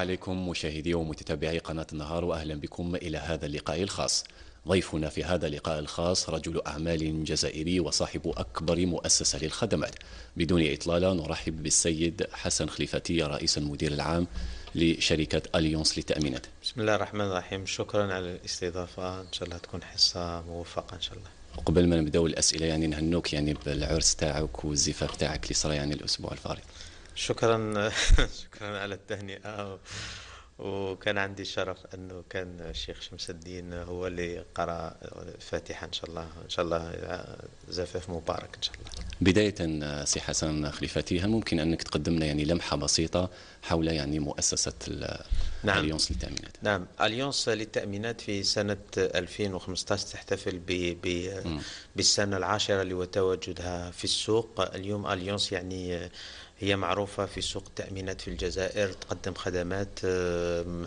عليكم مشاهدي ومتتابعي قناة النهار وأهلا بكم إلى هذا اللقاء الخاص ضيفنا في هذا اللقاء الخاص رجل أعمال جزائري وصاحب أكبر مؤسسة للخدمات بدون إطلالة نرحب بالسيد حسن خليفتي رئيس المدير العام لشركة أليونس للتأمينات بسم الله الرحمن الرحيم شكرا على الاستضافة إن شاء الله تكون حصة موفقة إن شاء الله قبل ما نبداو الاسئله يعني نهنوك يعني بالعرس تاعك والزفاف تاعك اللي صرا يعني الاسبوع الفارط شكرا شكرا على التهنئة آه، وكان عندي الشرف انه كان الشيخ شمس الدين هو اللي قرا الفاتحه ان شاء الله ان شاء الله آه، زفاف مبارك ان شاء الله بدايه آه، سي حسن خليفتي هل ممكن انك تقدم لنا يعني لمحه بسيطه حول يعني مؤسسة نعم. أليونس للتأمينات نعم أليونس للتأمينات في سنة 2015 تحتفل ب... ب... بالسنة العاشرة لتواجدها في السوق اليوم أليونس يعني هي معروفة في سوق التأمينات في الجزائر تقدم خدمات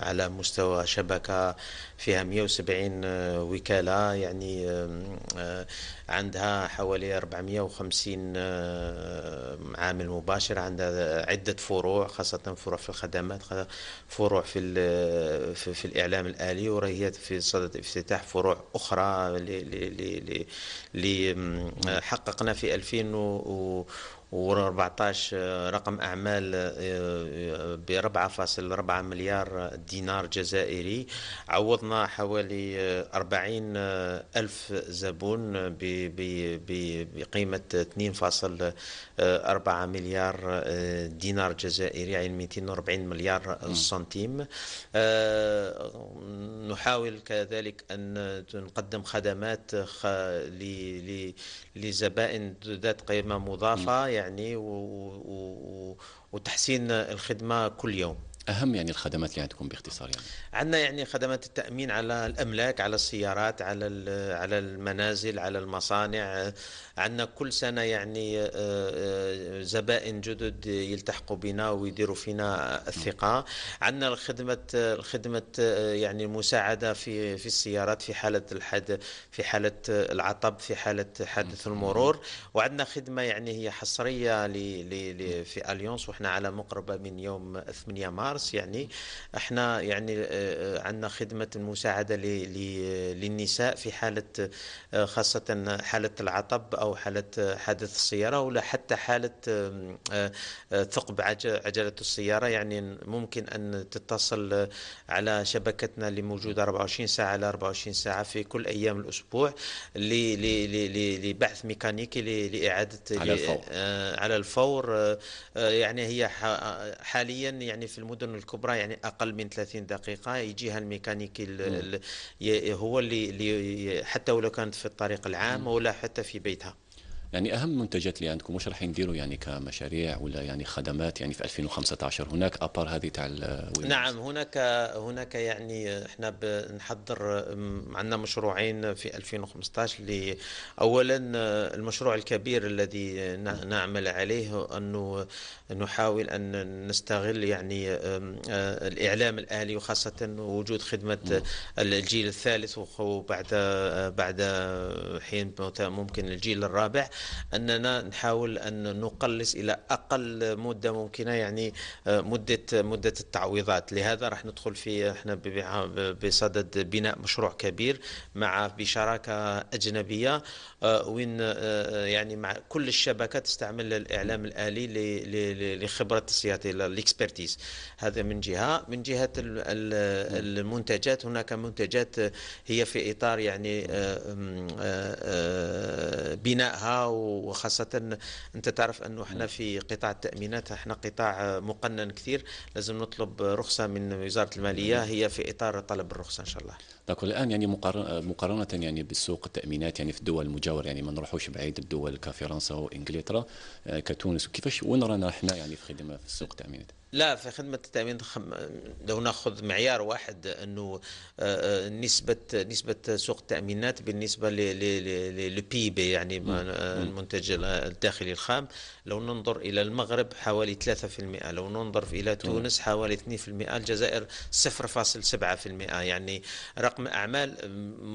على مستوى شبكة فيها 170 آه، وكالة يعني آه، عندها حوالي 450 عامل مباشر عندها عدة فروع خاصة فروع في الخدمات فروع في في, في الاعلام الالي وهي في صدد افتتاح فروع اخرى اللي حققنا في 2000 و14 آه، رقم أعمال آه، آه، ب 4.4 مليار دينار جزائري عوضنا حوالي 40 ألف زبون بقيمة 2.4 مليار دينار جزائري يعني 240 مليار سنتيم نحاول كذلك أن نقدم خدمات لزبائن ذات قيمة مضافة يعني يعني و... و... وتحسين الخدمه كل يوم اهم يعني الخدمات اللي عندكم باختصار يعني عندنا يعني خدمات التامين على الاملاك على السيارات على على المنازل على المصانع عندنا كل سنه يعني آه، آه، زبائن جدد يلتحقوا بنا ويديروا فينا الثقه عندنا الخدمه الخدمه آه، يعني المساعده في في السيارات في حاله الحد في حاله العطب في حاله حادث المرور وعندنا خدمه يعني هي حصريه ل في اليونس وحنا على مقربه من يوم 8 مارس يعني احنا يعني عندنا خدمه المساعده للنساء في حاله خاصه حاله العطب أو حالة حادث السيارة ولا حتى حالة آه، ثقب عجلة السيارة يعني ممكن أن تتصل على شبكتنا اللي موجودة 24 نعم. ساعة على 24 ساعة في كل أيام الأسبوع لبحث ميكانيكي لإعادة على الفور, آه، على الفور آه، يعني هي حاليا يعني في المدن الكبرى يعني أقل من 30 دقيقة يجيها الميكانيكي نعم. هو اللي حتى ولو كانت في الطريق العام نعم. ولا حتى في بيتها يعني اهم منتجات اللي عندكم واش راح نديروا يعني كمشاريع ولا يعني خدمات يعني في 2015 هناك ابار هذه تاع نعم هناك هناك يعني احنا بنحضر عندنا مشروعين في 2015 اللي اولا المشروع الكبير الذي نعمل عليه انه نحاول ان نستغل يعني الاعلام الاهلي وخاصه وجود خدمه الجيل الثالث وبعد بعد حين ممكن الجيل الرابع اننا نحاول ان نقلص الى اقل مده ممكنه يعني آه، مده مده التعويضات لهذا راح ندخل في احنا بصدد بناء مشروع كبير مع بشراكه اجنبيه آه، وين آه، يعني مع كل الشبكه تستعمل الاعلام الالي لخبره الصيادله الاكسبرتيز هذا من جهه من جهه المنتجات هناك منتجات هي في اطار يعني بنائها وخاصه انت تعرف انه احنا في قطاع التامينات احنا قطاع مقنن كثير لازم نطلب رخصه من وزاره الماليه هي في اطار طلب الرخصه ان شاء الله دونك الان يعني مقارنه يعني بالسوق التامينات يعني في الدول المجاوره يعني ما نروحوش بعيد الدول كفرنسا وانجلترا آه، كتونس وكيفاش وين رانا احنا يعني في خدمه في السوق التامينات لا في خدمة التأمين لو ناخذ معيار واحد أنه آه، آه، نسبة نسبة سوق التأمينات بالنسبة للبي بي يعني المنتج الداخلي الخام لو ننظر إلى المغرب حوالي 3% لو ننظر إلى تونس حوالي 2% الجزائر 0.7% يعني رقم رقم اعمال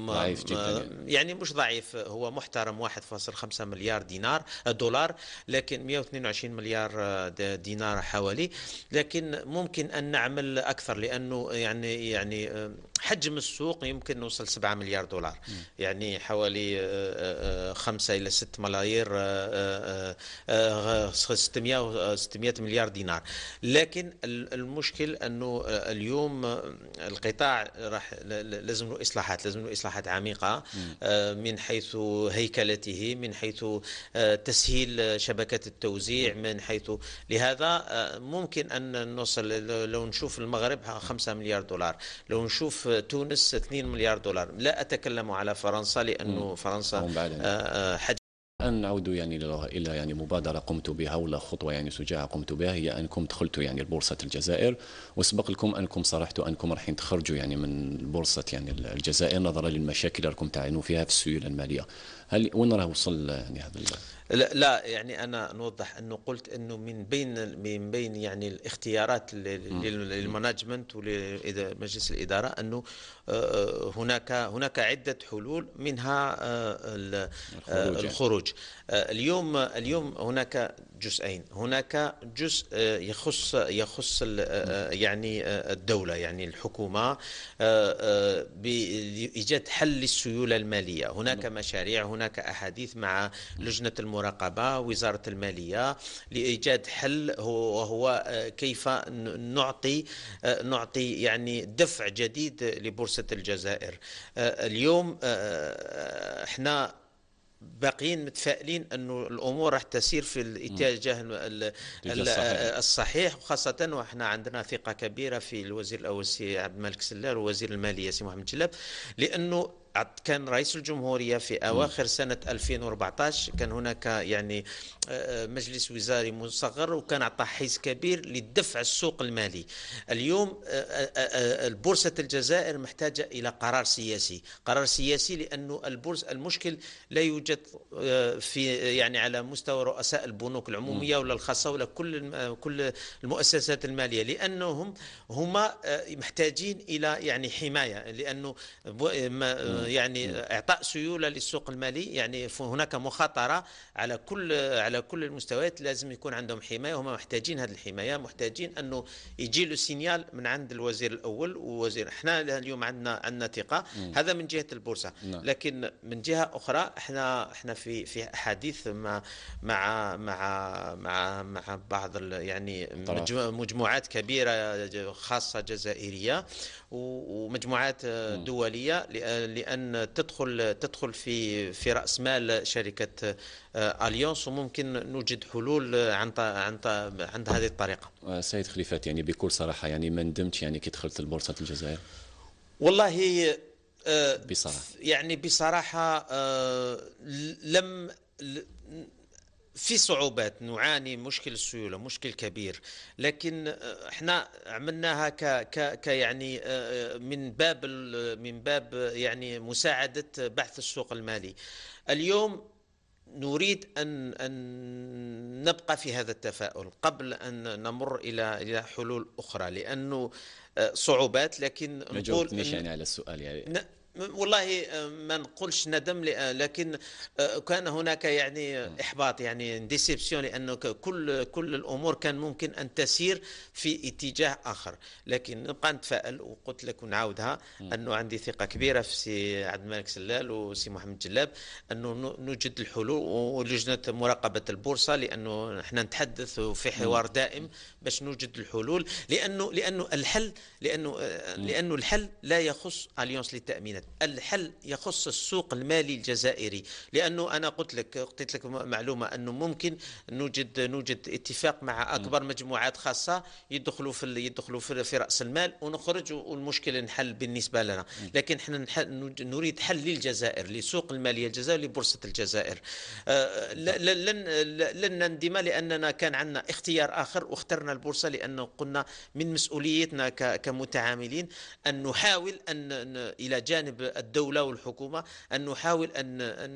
ضعيف جدا يعني. يعني مش ضعيف هو محترم 1.5 مليار دينار آه، دولار لكن 122 مليار آه، دينار حوالي لكن ممكن ان نعمل اكثر لانه يعني يعني آه، حجم السوق يمكن نوصل 7 مليار دولار يعني حوالي 5 آه، آه، آه، الى 6 ملايير 600 600 مليار دينار لكن المشكل انه اليوم القطاع راح لازم له اصلاحات لازم له اصلاحات عميقه من حيث هيكلته من حيث تسهيل شبكه التوزيع من حيث لهذا ممكن ان نوصل لو نشوف المغرب 5 مليار دولار لو نشوف في تونس 2 مليار دولار لا أتكلم على فرنسا لأنه فرنسا آه، آه، أن نعود يعني إلى يعني مبادرة قمت بها ولا خطوة يعني شجاعة قمت بها هي أنكم دخلتوا يعني البورصة الجزائر وسبق لكم أنكم صرحتوا أنكم رايحين تخرجوا يعني من بورصة يعني الجزائر نظرا للمشاكل اللي راكم تعانوا فيها في السيولة المالية هل وين راه وصل هذا لا, لا يعني انا نوضح انه قلت انه من بين من بين يعني الاختيارات للمانجمنت ولمجلس الاداره انه آه، آه، هناك هناك عده حلول منها آه، الخروج يعني. اليوم اليوم هناك جزئين هناك جزء آه، يخص يخص آه، آه، يعني الدوله يعني الحكومه بايجاد حل للسيوله الماليه هناك نعم. مشاريع هناك احاديث مع لجنه المراقبه وزاره الماليه لايجاد حل وهو كيف نعطي نعطي يعني دفع جديد لبورصه الجزائر اليوم احنا باقيين متفائلين انه الامور راح تسير في الاتجاه الصحيح. آه، الصحيح وخاصه وحنا عندنا ثقه كبيره في الوزير الاول سي عبد الملك سلال ووزير الماليه سي محمد جلاب لانه كان رئيس الجمهورية في أواخر سنة 2014 كان هناك يعني آه، آه، مجلس وزاري مصغر وكان أعطى حيز كبير لدفع السوق المالي اليوم آه، البورصة الجزائر محتاجة إلى قرار سياسي قرار سياسي لأنه البورصة المشكل لا يوجد في يعني على مستوى رؤساء البنوك العمومية ولا الخاصة ولا كل كل المؤسسات المالية لأنهم هما محتاجين إلى يعني حماية لأنه يعني اعطاء سيوله للسوق المالي يعني هناك مخاطره على كل على كل المستويات لازم يكون عندهم حمايه وهم محتاجين هذه الحمايه محتاجين انه يجي له سينيال من عند الوزير الاول ووزير احنا اليوم عندنا عندنا ثقه هذا من جهه البورصه نعم. لكن من جهه اخرى احنا احنا في في حديث مع مع مع مع, مع بعض يعني مجموعات كبيره خاصه جزائريه ومجموعات آه، دوليه آه، لان تدخل تدخل في في راس مال شركه اليونس آه، وممكن نوجد حلول عن عن عند هذه الطريقه. سيد خليفات يعني بكل صراحه يعني ما ندمت يعني كي دخلت البورصه الجزائر؟ والله بصراحه يعني بصراحه لم في صعوبات نعاني مشكل السيوله مشكل كبير لكن آه، احنا عملناها ك ك يعني آه، آه، من باب من باب يعني مساعده بحث السوق المالي اليوم نريد ان ان نبقى في هذا التفاؤل قبل ان نمر الى الى حلول اخرى لانه صعوبات لكن نقول ما جاوبتنيش يعني على السؤال يعني والله آه، ما نقولش ندم لكن آه، كان هناك يعني احباط يعني ديسيبسيون لانه كل كل الامور كان ممكن ان تسير في اتجاه اخر لكن نبقى نتفائل وقلت لك ونعاودها انه عندي ثقه كبيره في سي عبد الملك سلال وسي محمد جلاب انه نوجد الحلول ولجنه مراقبه البورصه لانه احنا نتحدث في حوار دائم باش نوجد الحلول لانه لانه الحل لانه آه، لانه الحل لا يخص اليونس للتامينات الحل يخص السوق المالي الجزائري لانه انا قلت لك قلت لك معلومه انه ممكن نوجد نوجد اتفاق مع اكبر مجموعات خاصه يدخلوا في يدخلوا في راس المال ونخرج والمشكل نحل بالنسبه لنا لكن احنا نريد حل للجزائر لسوق الماليه الجزائر لبورصه الجزائر آه، لن لن نندم لاننا كان عندنا اختيار اخر واخترنا البورصه لانه قلنا من مسؤوليتنا كمتعاملين ان نحاول ان الى جانب جانب الدولة والحكومة أن نحاول أن, أن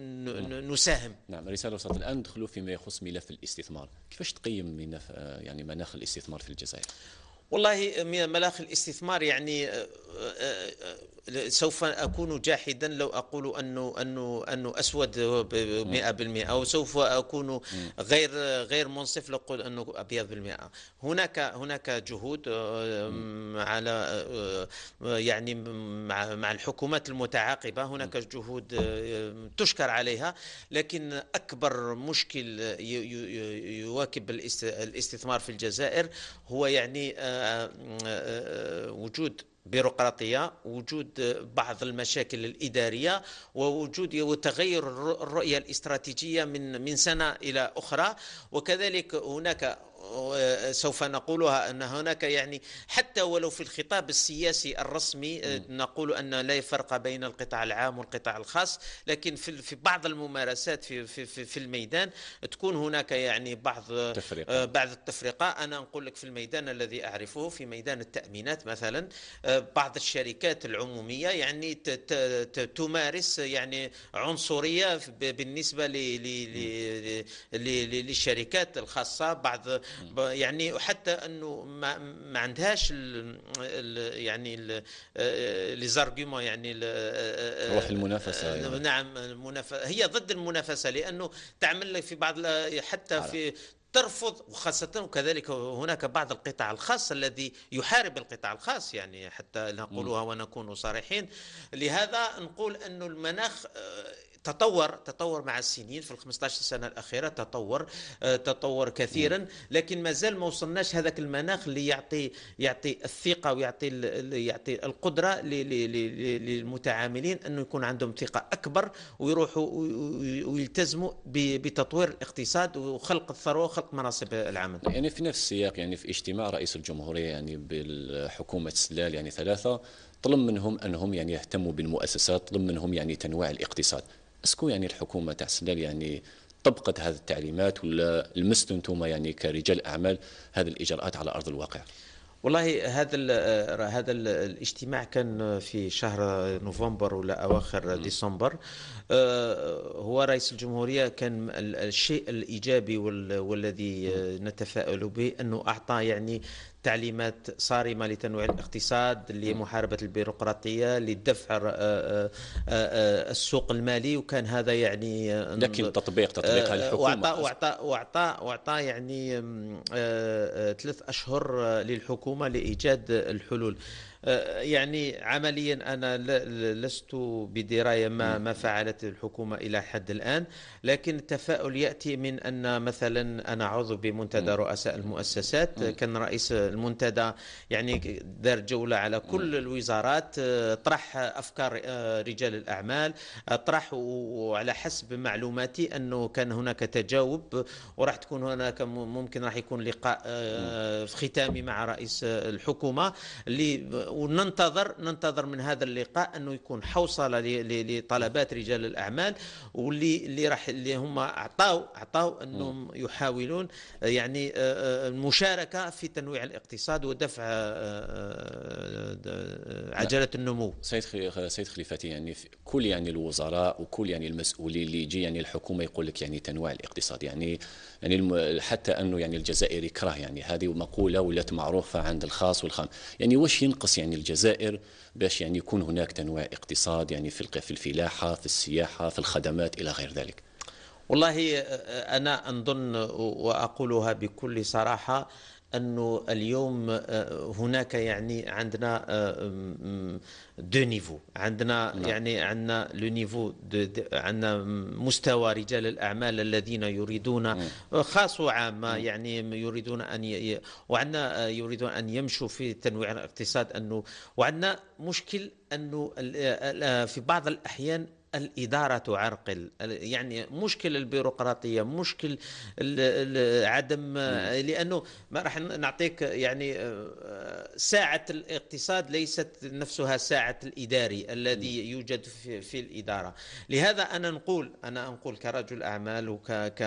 نعم. نساهم نعم رسالة وصلت الآن دخلوا فيما يخص ملف الاستثمار كيفاش تقيم آه، يعني مناخ الاستثمار في الجزائر والله من ملاخ الاستثمار يعني آه، آه، آه، سوف أكون جاحدا لو أقول أنه أنه أنه أسود 100% أو سوف أكون غير غير منصف لو أقول أنه أبيض بالمئة هناك هناك جهود على يعني مع الحكومات المتعاقبة هناك جهود تشكر عليها لكن أكبر مشكل يواكب الاستثمار في الجزائر هو يعني وجود بيروقراطيه وجود بعض المشاكل الاداريه ووجود وتغير الرؤيه الاستراتيجيه من من سنه الى اخرى وكذلك هناك سوف نقولها أن هناك يعني حتى ولو في الخطاب السياسي الرسمي آه، نقول أن لا فرق بين القطاع العام والقطاع الخاص لكن في في بعض الممارسات في في في, في الميدان تكون هناك يعني بعض آه، تفريق. آه، بعض التفرقة أنا نقول لك في الميدان الذي أعرفه في ميدان التأمينات مثلا بعض الشركات العمومية يعني تمارس يعني عنصرية بالنسبة للشركات الخاصة بعض يعني وحتى انه ما, ما عندهاش الـ الـ يعني لي زارغيومون آه، يعني آه، آه، روح المنافسه يعني. نعم المنافسه هي ضد المنافسه لانه تعمل لك في بعض حتى عارف. في ترفض وخاصة وكذلك هناك بعض القطاع الخاص الذي يحارب القطاع الخاص يعني حتى نقولها ونكون صريحين لهذا نقول أن المناخ تطور تطور مع السنين في ال 15 سنه الاخيره تطور آه، تطور كثيرا نعم. لكن مازال ما وصلناش هذاك المناخ اللي يعطي يعطي الثقه ويعطي يعطي القدره للمتعاملين انه يكون عندهم ثقه اكبر ويروحوا ويلتزموا بتطوير الاقتصاد وخلق الثروه وخلق مناصب العمل. يعني في نفس السياق يعني في اجتماع رئيس الجمهوريه يعني بالحكومه سلال يعني ثلاثه طلب منهم انهم يعني يهتموا بالمؤسسات طلب منهم يعني تنويع الاقتصاد اسكو يعني الحكومه تاع السندال يعني طبقت هذه التعليمات ولا لمستوا انتم يعني كرجال اعمال هذه الاجراءات على ارض الواقع؟ والله هذا آه، هذا الاجتماع كان في شهر نوفمبر ولا اواخر ديسمبر آه، هو رئيس الجمهوريه كان الشيء الايجابي والذي نتفائل به انه اعطى يعني تعليمات صارمة لتنويع الاقتصاد لمحاربة البيروقراطية لدفع آه، آه، آه، السوق المالي وكان هذا يعني لكن تطبيق تطبيقها الحكومة وعطى وعطى وعطى, وعطى يعني ثلاث أشهر للحكومة لإيجاد الحلول آه، يعني عمليا انا لست بدرايه ما ما فعلت الحكومه الى حد الان لكن التفاؤل ياتي من ان مثلا انا عضو بمنتدى رؤساء المؤسسات كان رئيس المنتدى يعني دار جوله على كل الوزارات آه، طرح افكار آه، رجال الاعمال طرح وعلى حسب معلوماتي انه كان هناك تجاوب وراح تكون هناك ممكن راح يكون لقاء ختامي مع رئيس الحكومه اللي وننتظر ننتظر من هذا اللقاء انه يكون حوصله لطلبات رجال الاعمال واللي اللي راح اللي هما اعطاو اعطاو انهم يحاولون آه، يعني آه، آه، المشاركه في تنويع الاقتصاد ودفع عجله النمو سيد سيد خليفتي يعني كل يعني الوزراء وكل يعني المسؤولين اللي يجي يعني الحكومه يقول لك يعني تنويع الاقتصاد يعني يعني حتى انه يعني الجزائري كره يعني هذه مقوله ولات معروفه عند الخاص والخام يعني واش ينقص يعني يعني الجزائر باش يعني يكون هناك تنوع اقتصاد يعني في في الفلاحه في السياحه في الخدمات الى غير ذلك والله آه، آه، انا انظن واقولها بكل صراحه انه اليوم آه، هناك يعني عندنا آه، دو نيفو عندنا لا. نعم. يعني عندنا لو نيفو عندنا مستوى رجال الاعمال الذين يريدون خاص وعام يعني يريدون ان ي... وعندنا آه، يريدون ان يمشوا في تنويع الاقتصاد انه وعندنا مشكل انه في بعض الاحيان الإدارة عرقل يعني مشكل البيروقراطية مشكل عدم لأنه ما راح نعطيك يعني آه، ساعة الاقتصاد ليست نفسها ساعة الإداري الذي يوجد في الإدارة لهذا أنا نقول أنا أقول كرجل أعمال وك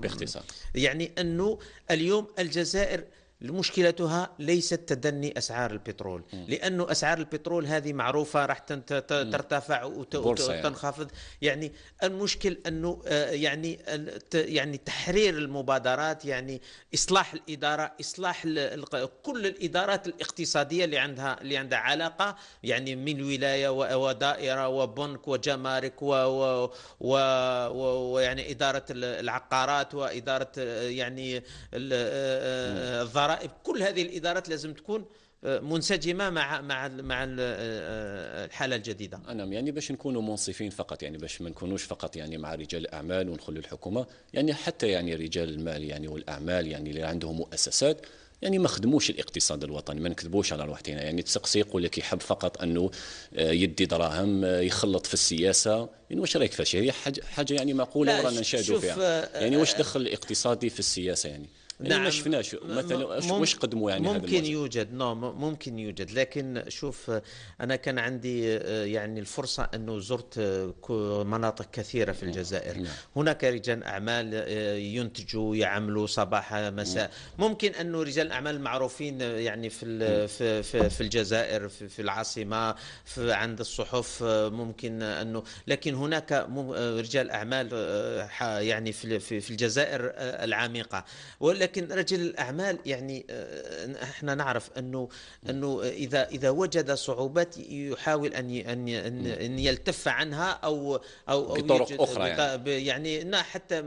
باختصار يعني أنه اليوم الجزائر مشكلتها ليست تدني اسعار البترول لانه اسعار البترول هذه معروفه راح ترتفع يعني. وتنخفض يعني. يعني المشكل انه آه، يعني يعني تحرير المبادرات يعني اصلاح الاداره اصلاح كل الادارات الاقتصاديه اللي عندها اللي عندها علاقه يعني من ولايه ودائره وبنك وجمارك و, و, و ويعني اداره العقارات واداره آه، يعني الضرائب آه، الضرائب كل هذه الادارات لازم تكون آه، منسجمه مع مع مع آه، الحاله الجديده. نعم يعني باش نكونوا منصفين فقط يعني باش ما نكونوش فقط يعني مع رجال الاعمال ونخلوا الحكومه يعني حتى يعني رجال المال يعني والاعمال يعني اللي عندهم مؤسسات يعني ما خدموش الاقتصاد الوطني ما نكذبوش على روحتنا يعني تسقسي يقول لك يحب فقط انه آه، يدي دراهم يخلط في السياسه يعني واش رايك فاش هي حاجه يعني معقوله ورانا نشاهدوا فيها يعني واش دخل الاقتصادي في السياسه يعني نعم ما شفناش مثلا واش قدموا يعني ممكن هذا يوجد نو نعم، ممكن يوجد لكن شوف انا كان عندي آه، يعني الفرصه انه زرت آه، مناطق كثيره في نعم. الجزائر نعم. هناك رجال اعمال آه، ينتجوا يعملوا صباح مساء نعم. ممكن انه رجال اعمال معروفين يعني في في في, في الجزائر في, في العاصمه في عند الصحف ممكن انه لكن هناك رجال اعمال يعني في في الجزائر العميقه ولكن لكن رجل الاعمال يعني آه، احنا نعرف انه انه اذا اذا وجد صعوبات يحاول ان ان ان يلتف عنها او او, أو بطرق اخرى يعني يعني حتى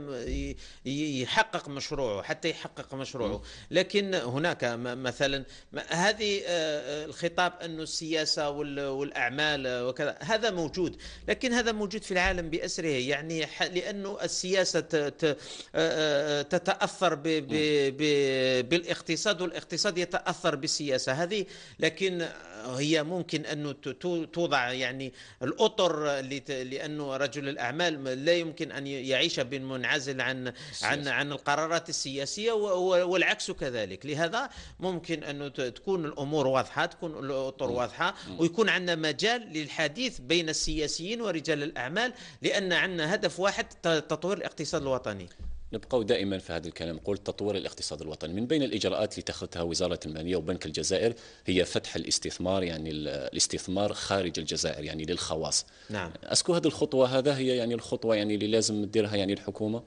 يحقق مشروعه حتى يحقق مشروعه لكن هناك مثلا هذه آه، الخطاب انه السياسه والاعمال وكذا هذا موجود لكن هذا موجود في العالم باسره يعني لانه السياسه آه، تتاثر ب بالاقتصاد والاقتصاد يتاثر بالسياسه هذه لكن هي ممكن أن توضع يعني الأطر لأنه رجل الأعمال لا يمكن أن يعيش بمنعزل عن عن عن القرارات السياسية والعكس كذلك لهذا ممكن أن تكون الأمور واضحة تكون الأطر واضحة ويكون عندنا مجال للحديث بين السياسيين ورجال الأعمال لأن عندنا هدف واحد تطوير الاقتصاد الوطني نبقى دائما في هذا الكلام قول تطوير الاقتصاد الوطني من بين الإجراءات اللي اتخذتها وزارة المالية وبنك الجزائر هي فتح الاستثمار يعني الاستثمار خارج الجزائر يعني للخواص نعم أسكو هذه الخطوة هذا هي يعني الخطوة يعني اللي لازم تديرها يعني الحكومة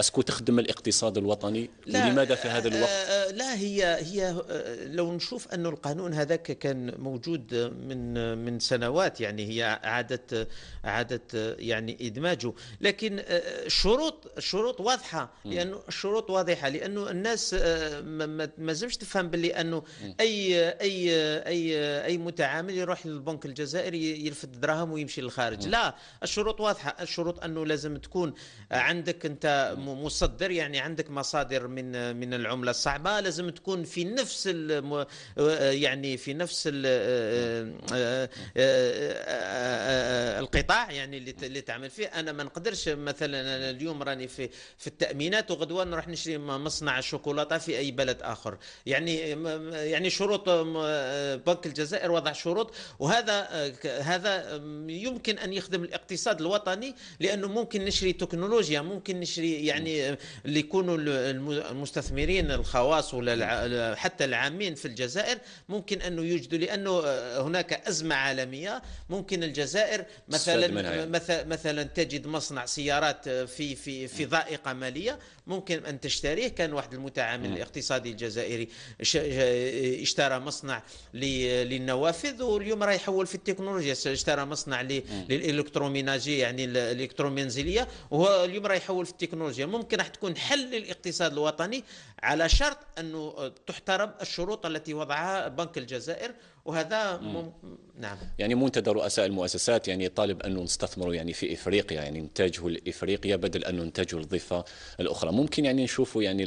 اسكو تخدم الاقتصاد الوطني لا ولماذا في هذا الوقت آه، آه، لا هي هي آه، لو نشوف أن القانون هذاك كان موجود من من سنوات يعني هي اعاده اعاده يعني ادماجه لكن الشروط الشروط واضحه لانه الشروط واضحه لانه الناس ما لازمش تفهم باللي انه اي اي اي اي متعامل يروح للبنك الجزائري يلفت دراهم ويمشي للخارج لا الشروط واضحه الشروط انه لازم تكون عندك انت مصدر يعني عندك مصادر من من العمله الصعبه لازم تكون في نفس يعني في نفس آه، آه، آه، القطاع يعني اللي تعمل فيه انا ما نقدرش مثلا انا اليوم راني في في التامينات وغدوه نروح نشري مصنع شوكولاته في اي بلد اخر يعني يعني شروط بنك الجزائر وضع شروط وهذا هذا يمكن ان يخدم الاقتصاد الوطني لانه ممكن نشري تكنولوجيا ممكن نشري يعني يعني اللي يكونوا المستثمرين الخواص ولا حتى العامين في الجزائر ممكن انه يوجدوا لانه هناك ازمه عالميه ممكن الجزائر مثلا يعني. مثلا تجد مصنع سيارات في في في ضائقه ماليه ممكن ان تشتريه كان واحد المتعامل الاقتصادي الجزائري اشترى مصنع للنوافذ واليوم راه يحول في التكنولوجيا اشترى مصنع للالكتروميناجي يعني الالكترومنزليه وهو اليوم راه يحول في التكنولوجيا ممكن راح تكون حل للاقتصاد الوطني على شرط انه تحترم الشروط التي وضعها بنك الجزائر وهذا مم. نعم يعني منتدى رؤساء المؤسسات يعني طالب انه نستثمروا يعني في إفريقيا يعني ننتجه لإفريقيا بدل أن ننتجه للضفة الأخرى ممكن يعني نشوفوا يعني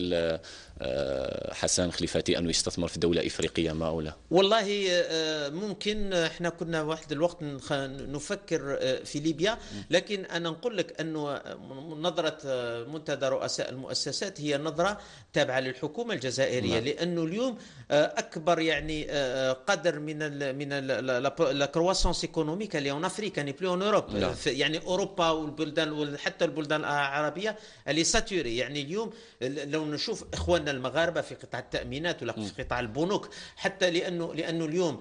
آه، حسن خليفاتي انه يستثمر في دوله افريقيه ما او لا؟ والله آه، آه، ممكن احنا كنا واحد الوقت نفكر في ليبيا لكن انا نقول لك انه نظره منتدى رؤساء المؤسسات هي نظره تابعه للحكومه الجزائريه نعم. لانه اليوم اكبر يعني قدر من الـ من لا كرواسونس ايكونوميك اللي اون افريكا ني يعني بلو اون اوروب نعم. يعني اوروبا والبلدان حتى البلدان العربيه اللي ساتوري يعني اليوم لو نشوف اخواننا المغاربه في قطاع التامينات ولا في قطاع البنوك حتى لانه لانه اليوم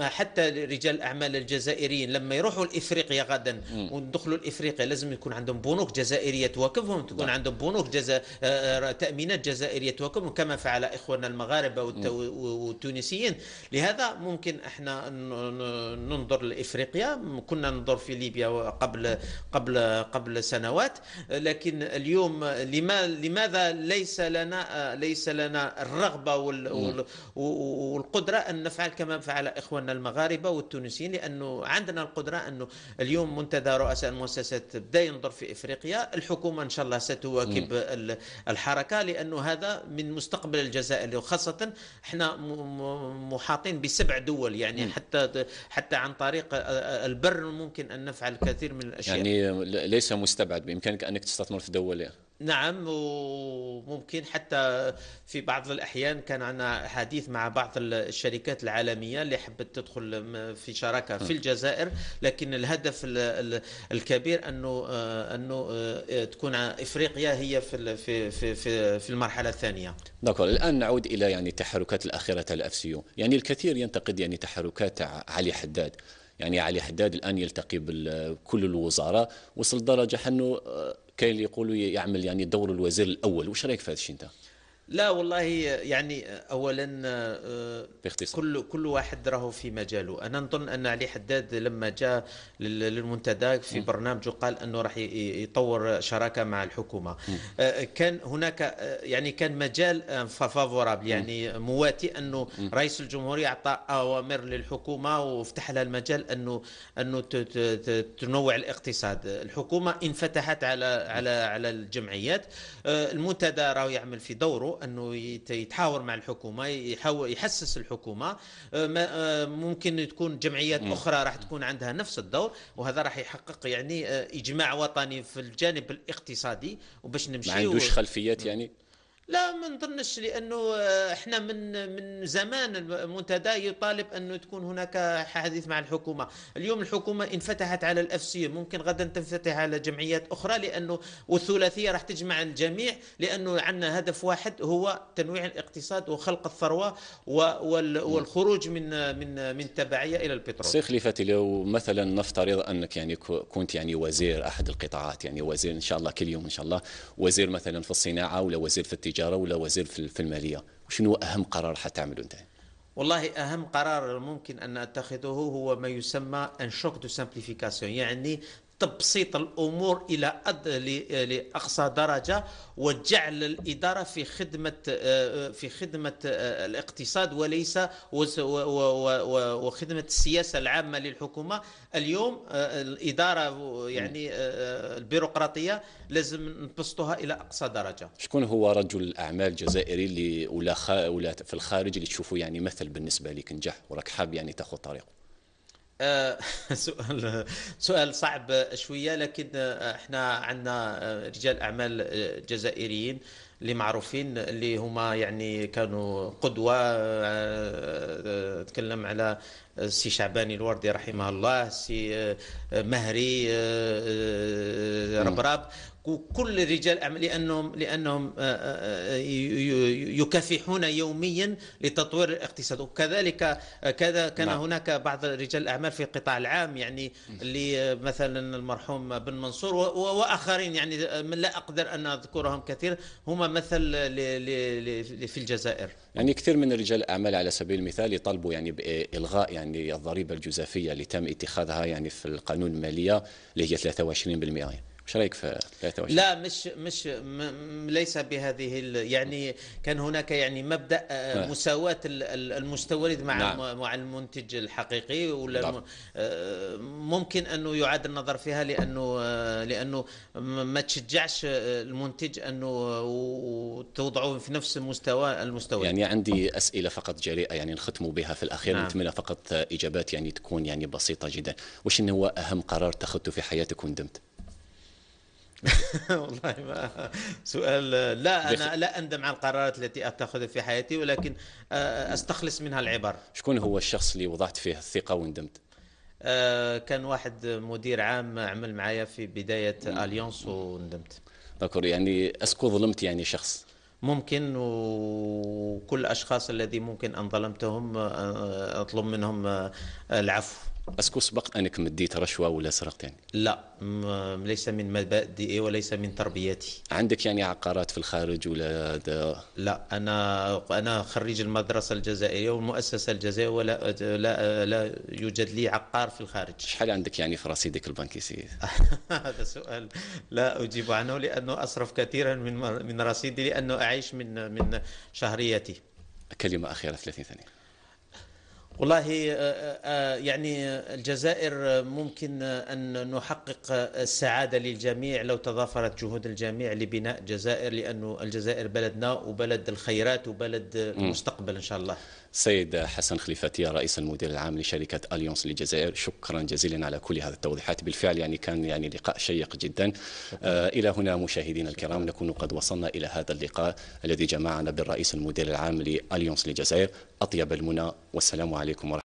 حتى رجال الاعمال الجزائريين لما يروحوا لافريقيا غدا وندخلوا لافريقيا لازم يكون عندهم بنوك جزائريه تواكبهم تكون نعم. عندهم بنوك جزا... آه، آه، تامينات جزائريه تواكبهم كما فعل اخواننا المغاربه والت... والتونسيين لهذا ممكن احنا ننظر لافريقيا كنا ننظر في ليبيا قبل قبل قبل سنوات لكن اليوم لما لماذا ليس لنا آه، ليس لنا الرغبه وال والقدره ان نفعل كما فعل اخواننا المغاربه والتونسيين لانه عندنا القدره انه اليوم منتدى رؤساء المؤسسات بدا ينظر في افريقيا الحكومه ان شاء الله ستواكب الحركه لانه هذا من مستقبل الجزائر وخاصه احنا محاطين بسبع دول يعني م. حتى حتى عن طريق آه، آه، البر ممكن ان نفعل الكثير من الاشياء يعني ليس مستبعد بامكانك انك تستثمر في دول نعم وممكن حتى في بعض الأحيان كان عندنا حديث مع بعض الشركات العالمية اللي حبت تدخل في شراكة في الجزائر لكن الهدف الكبير أنه آه، أنه آه، تكون إفريقيا هي في في في في المرحلة الثانية. دكتور الآن نعود إلى يعني التحركات الأخيرة تاع الاف يعني الكثير ينتقد يعني تحركات علي حداد يعني علي حداد الان يلتقي بكل الوزراء وصل درجه انه آه، كاين اللي يقولوا يعمل يعني دور الوزير الاول واش رايك في هذا الشيء انت لا والله يعني اولا آه، باختصار كل كل واحد راهو في مجاله انا نظن ان علي حداد لما جاء للمنتدى في برنامجه قال انه راح يطور شراكه مع الحكومه آه، كان هناك آه، يعني كان مجال فافورابل يعني مواتي انه رئيس الجمهوريه اعطى اوامر للحكومه وفتح لها المجال انه انه تنوع الاقتصاد الحكومه انفتحت على على على الجمعيات المنتدى راهو يعمل في دوره انه يتحاور مع الحكومه يحاول يحسس الحكومه أه، أه، ممكن تكون جمعيات اخرى راح تكون عندها نفس الدور وهذا راح يحقق يعني أه، اجماع وطني في الجانب الاقتصادي وباش نمشي ما عندوش و... خلفيات يعني لا ما نظنش لانه احنا من من زمان المنتدى يطالب انه تكون هناك حديث مع الحكومه، اليوم الحكومه انفتحت على الاف سي ممكن غدا تنفتح على جمعيات اخرى لانه والثلاثيه راح تجمع الجميع لانه عندنا هدف واحد هو تنويع الاقتصاد وخلق الثروه والخروج من من من التبعيه الى البترول. سي خليفتي لو مثلا نفترض انك يعني كنت يعني وزير احد القطاعات يعني وزير ان شاء الله كل يوم ان شاء الله وزير مثلا في الصناعه ولا وزير في التجاره التجاره ولا وزير في الماليه وشنو اهم قرار حتعملوا انت والله اهم قرار ممكن ان اتخذه هو ما يسمى ان شوك دو سامبليفيكاسيون يعني تبسيط الامور الى لاقصى درجه وجعل الاداره في خدمه آه، آه، في خدمه آه، الاقتصاد وليس وخدمه السياسه العامه للحكومه اليوم الاداره يعني البيروقراطيه لازم نبسطوها الى اقصى درجه شكون هو رجل الاعمال الجزائري اللي ولا ولا في الخارج اللي تشوفه يعني مثل بالنسبه لك نجح وراك حاب يعني تاخذ طريقه آه، سؤال سؤال صعب شويه لكن آه، احنا عندنا آه، رجال اعمال جزائريين اللي معروفين اللي هما يعني كانوا قدوه تكلم على السي شعباني الوردي رحمه الله السي آه، مهري آه، آه، ربراب وكل رجال الاعمال لانهم لانهم يكافحون يوميا لتطوير الاقتصاد وكذلك كذا كان نعم. هناك بعض رجال الاعمال في القطاع العام يعني اللي مثلا المرحوم بن منصور واخرين يعني من لا اقدر ان اذكرهم كثيرا هما مثل في الجزائر يعني كثير من رجال الاعمال على سبيل المثال يطالبوا يعني بالغاء يعني الضريبه الجزافيه اللي تم اتخاذها يعني في القانون الماليه اللي هي 23% يعني. ايش رايك في 23 لا مش مش م ليس بهذه يعني كان هناك يعني مبدا آه، نعم. مساواه المستورد مع نعم. مع المنتج الحقيقي ولا نعم. ممكن انه يعاد النظر فيها لانه آه، لانه ما تشجعش المنتج انه توضعه في نفس المستوى المستورد يعني عندي اسئله فقط جريئه يعني نختم بها في الاخير نعم. نتمنى فقط اجابات يعني تكون يعني بسيطه جدا وش هو اهم قرار اتخذته في حياتك وندمت والله ما سؤال لا انا لا اندم على القرارات التي اتخذها في حياتي ولكن آه، استخلص منها العبر شكون هو الشخص اللي وضعت فيه الثقه وندمت آه، كان واحد مدير عام عمل معايا في بدايه اليونس وندمت ذكر يعني اسكو ظلمت يعني شخص ممكن وكل الاشخاص الذي ممكن ان ظلمتهم آه، اطلب منهم العفو اسكو سبق انك مديت رشوه ولا سرقت يعني لا ليس من مبادئي وليس من تربيتي عندك يعني عقارات في الخارج ولا دا... لا انا انا خريج المدرسه الجزائريه والمؤسسه الجزائريه ولا لا لا يوجد لي عقار في الخارج شحال عندك يعني في رصيدك البنكي سيدي؟ هذا سؤال لا اجيب عنه لانه اصرف كثيرا من من رصيدي لانه اعيش من من شهريتي كلمه اخيره 30 ثانيه والله آه، آه، آه، يعني الجزائر ممكن ان نحقق السعاده للجميع لو تضافرت جهود الجميع لبناء الجزائر لانه الجزائر بلدنا وبلد الخيرات وبلد المستقبل ان شاء الله سيد حسن خليفتي رئيس المدير العام لشركة أليونس للجزائر شكرا جزيلا على كل هذه التوضيحات بالفعل يعني كان يعني لقاء شيق جدا آه إلى هنا مشاهدينا الكرام نكون قد وصلنا إلى هذا اللقاء الذي جمعنا بالرئيس المدير العام لأليونس للجزائر أطيب المنى والسلام عليكم ورحمة